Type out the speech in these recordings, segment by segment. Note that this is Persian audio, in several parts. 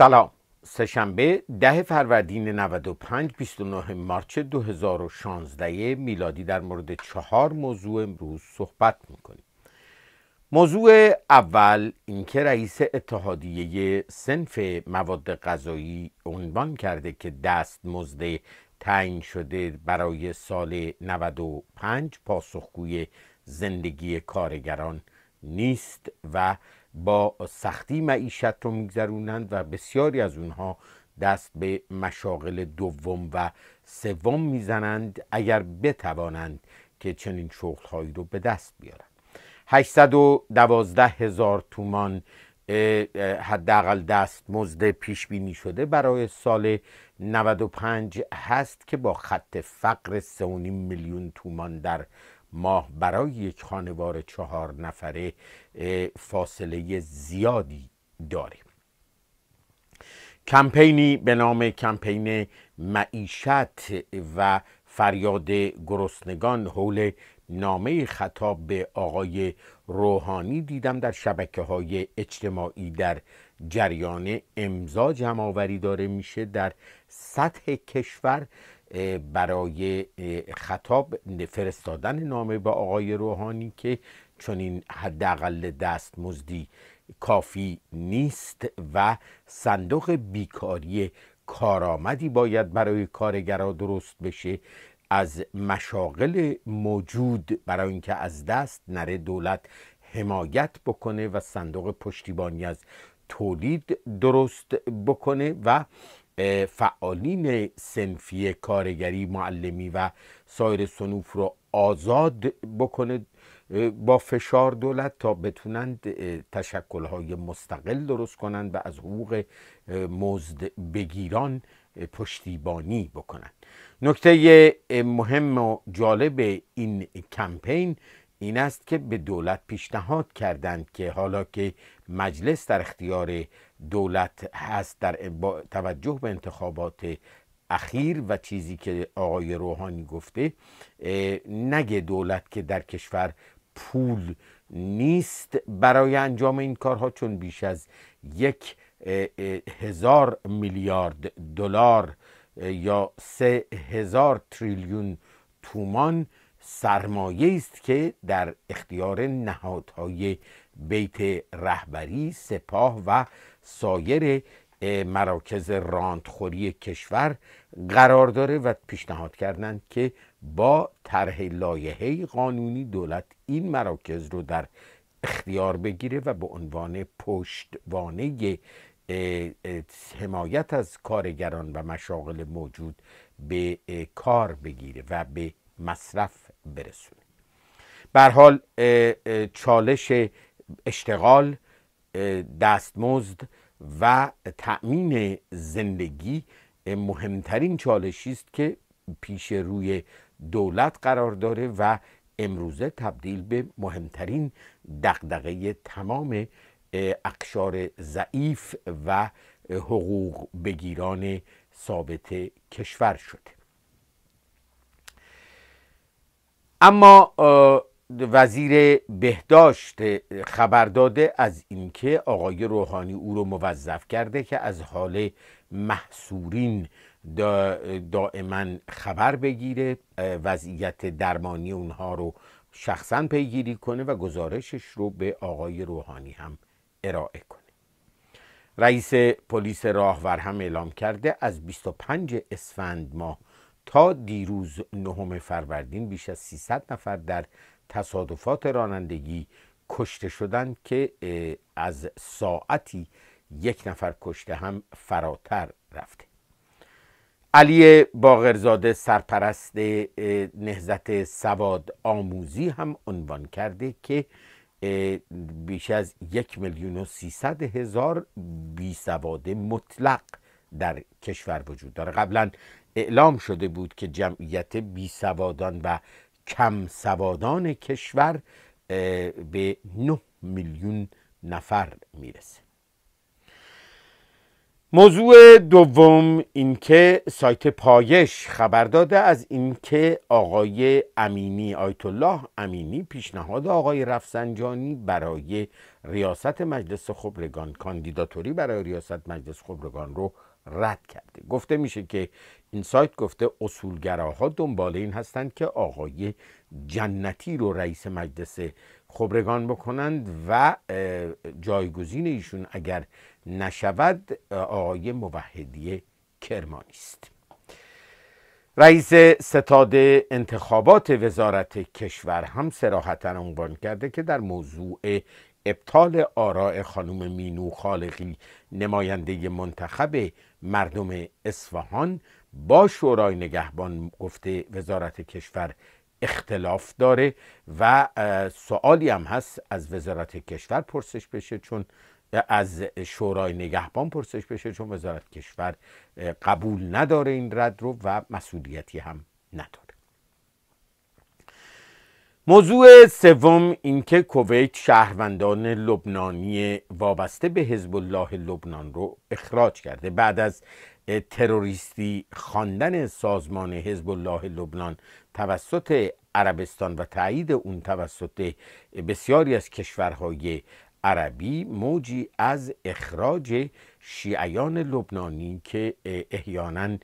سلام سهشنبه ده فروردین 95 29 مارچ 2016 میلادی در مورد چهار موضوع امروز صحبت میکنیم موضوع اول اینکه رئیس اتحادیه سنف مواد غذایی عنوان کرده که دست مزده تعیین شده برای سال 95 پاسخگوی زندگی کارگران نیست و با سختی معیشت رو میگذرونند و بسیاری از اونها دست به مشاغل دوم و سوم میزنند اگر بتوانند که چنین شغلهایی رو به دست بیارند 812 هزار تومان حداقل دست مزد پیش بینی شده برای سال 95 هست که با خط فقر 3.5 میلیون تومان در ماه برای یک خانوار چهار نفره فاصله زیادی داریم کمپینی به نام کمپین معیشت و فریاد گرسنگان حول نامه خطاب به آقای روحانی دیدم در شبکه های اجتماعی در جریان امضا جمعآوری داره میشه در سطح کشور برای خطاب فرستادن نامه به آقای روحانی که چنین حداقل دست مزدی کافی نیست و صندوق بیکاری کارآمدی باید برای کارگرها درست بشه از مشاغل موجود برای اینکه از دست نره دولت حمایت بکنه و صندوق پشتیبانی از تولید درست بکنه و فعالین سنفی کارگری معلمی و سایر سنوف رو آزاد بکنه با فشار دولت تا بتونند تشکلهای مستقل درست کنند و از حقوق مزد بگیران پشتیبانی بکنند نکته مهم و جالب این کمپین این است که به دولت پیشنهاد کردند که حالا که مجلس در اختیار دولت هست در توجه به انتخابات اخیر و چیزی که آقای روحانی گفته نگه دولت که در کشور پول نیست برای انجام این کارها چون بیش از یک هزار میلیارد دلار یا سه هزار تریلیون تومان سرمایه است که در اختیار نهادهای بیت رهبری سپاه و سایر مراکز راندخوری کشور قرار داره و پیشنهاد کردند که با طرح لایحه قانونی دولت این مراکز رو در اختیار بگیره و به عنوان پشتوانه حمایت از کارگران و مشاغل موجود به کار بگیره و به مصرف برسونه بر حال چالش اشتغال دستمزد و تأمین زندگی مهمترین چالشی است که پیش روی دولت قرار داره و امروزه تبدیل به مهمترین دقدقه تمام اقشار ضعیف و حقوق بگیران ثابت کشور شده اما وزیر بهداشت خبر داده از اینکه آقای روحانی او رو موظف کرده که از حال محصورین دائما خبر بگیره وضعیت درمانی اونها رو شخصا پیگیری کنه و گزارشش رو به آقای روحانی هم ارائه کنه رئیس پلیس راهور هم اعلام کرده از 25 اسفند ماه تا دیروز نهم فروردین بیش از 300 نفر در تصادفات رانندگی کشته شدند که از ساعتی یک نفر کشته هم فراتر رفته علی باغرزاده سرپرست نهزت سواد آموزی هم عنوان کرده که بیش از یک میلیون و سیصد هزار بی سواد مطلق در کشور وجود داره قبلا اعلام شده بود که جمعیت بی سوادان و کم سوادان کشور به 9 میلیون نفر میرسه موضوع دوم اینکه سایت پایش خبر داده از اینکه آقای امینی آیت الله امینی پیشنهاد آقای رفسنجانی برای ریاست مجلس خبرگان کاندیداتوری برای ریاست مجلس خبرگان رو رد کرده گفته میشه که این سایت گفته اصولگراها دنبال این هستند که آقای جنتی رو رئیس مجلس خبرگان بکنند و جایگزین ایشون اگر نشود آقای موحدی کرمانی است رئیس ستاد انتخابات وزارت کشور هم سراحتا عنوان کرده که در موضوع ابطال آراء خانم مینو خالقی نماینده منتخب مردم اصفهان با شورای نگهبان گفته وزارت کشور اختلاف داره و سوالی هم هست از وزارت کشور پرسش بشه چون از شورای نگهبان پرسش بشه چون وزارت کشور قبول نداره این رد رو و مسئولیتی هم نداره موضوع سوم اینکه کویت شهروندان لبنانی وابسته به حزب الله لبنان رو اخراج کرده بعد از تروریستی خواندن سازمان حزب الله لبنان توسط عربستان و تایید اون توسط بسیاری از کشورهای عربی موجی از اخراج شیعیان لبنانی که احیانا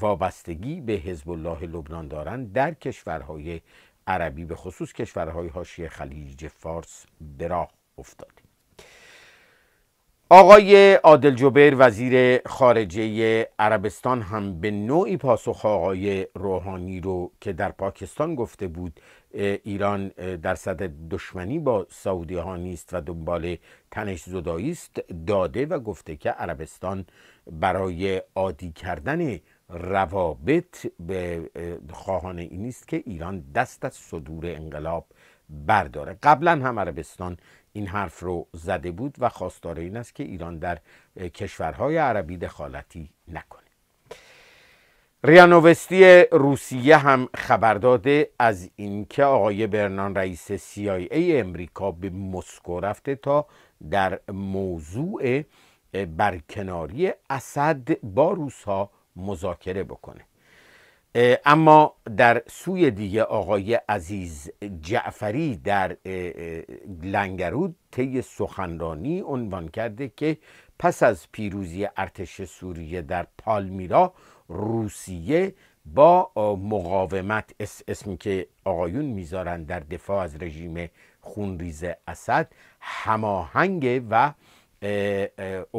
وابستگی به حزب الله لبنان دارند در کشورهای عربی به خصوص کشورهای حاشیه خلیج فارس به راه افتادیم آقای عادل جوبر وزیر خارجه عربستان هم به نوعی پاسخ آقای روحانی رو که در پاکستان گفته بود ایران در صد دشمنی با سعودی ها نیست و دنبال تنش زدایی است داده و گفته که عربستان برای عادی کردن روابط به خواهان این نیست که ایران دست از صدور انقلاب برداره قبلا هم عربستان این حرف رو زده بود و خواستار این است که ایران در کشورهای عربی دخالتی نکنه ریانوستی روسیه هم خبر داده از اینکه آقای برنان رئیس CIA امریکا به مسکو رفته تا در موضوع برکناری اسد با روسها مذاکره بکنه اما در سوی دیگه آقای عزیز جعفری در لنگرود طی سخنرانی عنوان کرده که پس از پیروزی ارتش سوریه در پالمیرا روسیه با مقاومت اسمی که آقایون میذارن در دفاع از رژیم خونریز اسد هماهنگ و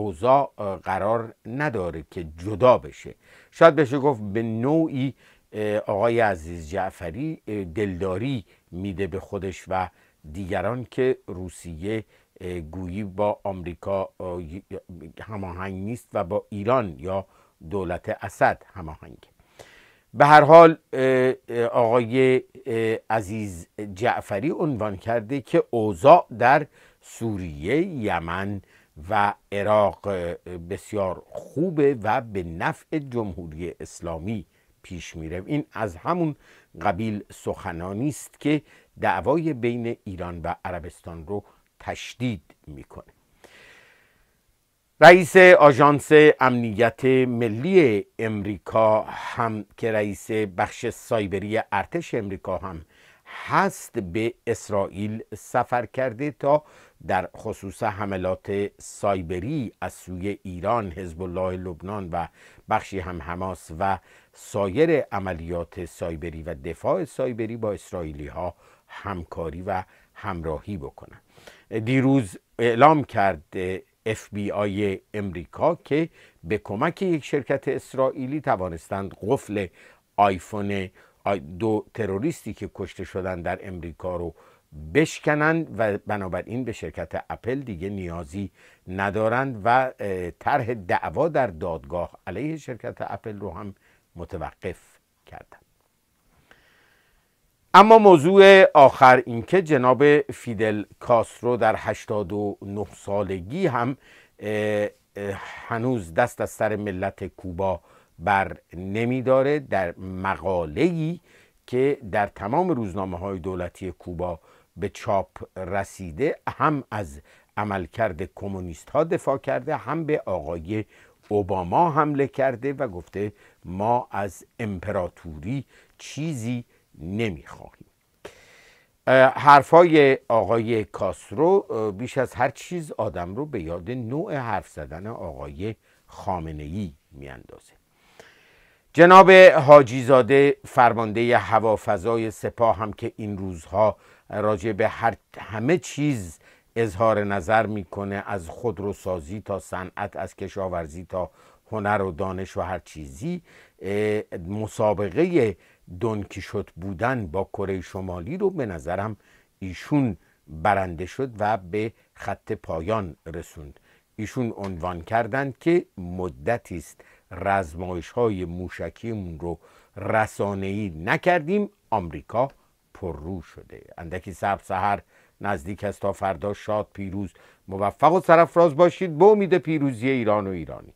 اوضاع قرار نداره که جدا بشه شاید بشه گفت به نوعی آقای عزیز جعفری دلداری میده به خودش و دیگران که روسیه گویی با آمریکا هماهنگ نیست و با ایران یا دولت اسد هماهنگ به هر حال آقای عزیز جعفری عنوان کرده که اوضاع در سوریه یمن و عراق بسیار خوبه و به نفع جمهوری اسلامی پیش میره این از همون قبیل سخنانی است که دعوای بین ایران و عربستان رو تشدید میکنه رئیس آژانس امنیت ملی امریکا هم که رئیس بخش سایبری ارتش امریکا هم هست به اسرائیل سفر کرده تا در خصوص حملات سایبری از سوی ایران حزب الله لبنان و بخشی هم حماس و سایر عملیات سایبری و دفاع سایبری با اسرائیلی ها همکاری و همراهی بکنند دیروز اعلام کرد آی امریکا که به کمک یک شرکت اسرائیلی توانستند قفل آیفون دو تروریستی که کشته شدن در امریکا رو بشکنند و بنابراین به شرکت اپل دیگه نیازی ندارند و طرح دعوا در دادگاه علیه شرکت اپل رو هم متوقف کردند. اما موضوع آخر اینکه جناب فیدل کاسترو در 89 سالگی هم هنوز دست از سر ملت کوبا بر نمیداره در مقاله‌ای که در تمام روزنامه های دولتی کوبا به چاپ رسیده هم از عملکرد کمونیست ها دفاع کرده هم به آقای اوباما حمله کرده و گفته ما از امپراتوری چیزی نمیخواهیم حرفای آقای کاسرو بیش از هر چیز آدم رو به یاد نوع حرف زدن آقای خامنه ای میاندازه جناب حاجیزاده زاده فرمانده هوافضای سپاه هم که این روزها راجع به هر همه چیز اظهار نظر میکنه از خودروسازی تا صنعت از کشاورزی تا هنر و دانش و هر چیزی مسابقه دونکیشوت بودن با کره شمالی رو به نظرم ایشون برنده شد و به خط پایان رسوند ایشون عنوان کردند که مدتی است رزمایش های موشکیمون رو رسانه‌ای نکردیم آمریکا پررو شده اندکی سب سهر نزدیک است تا فردا شاد پیروز موفق و سرفراز باشید به امید پیروزی ایران و ایرانی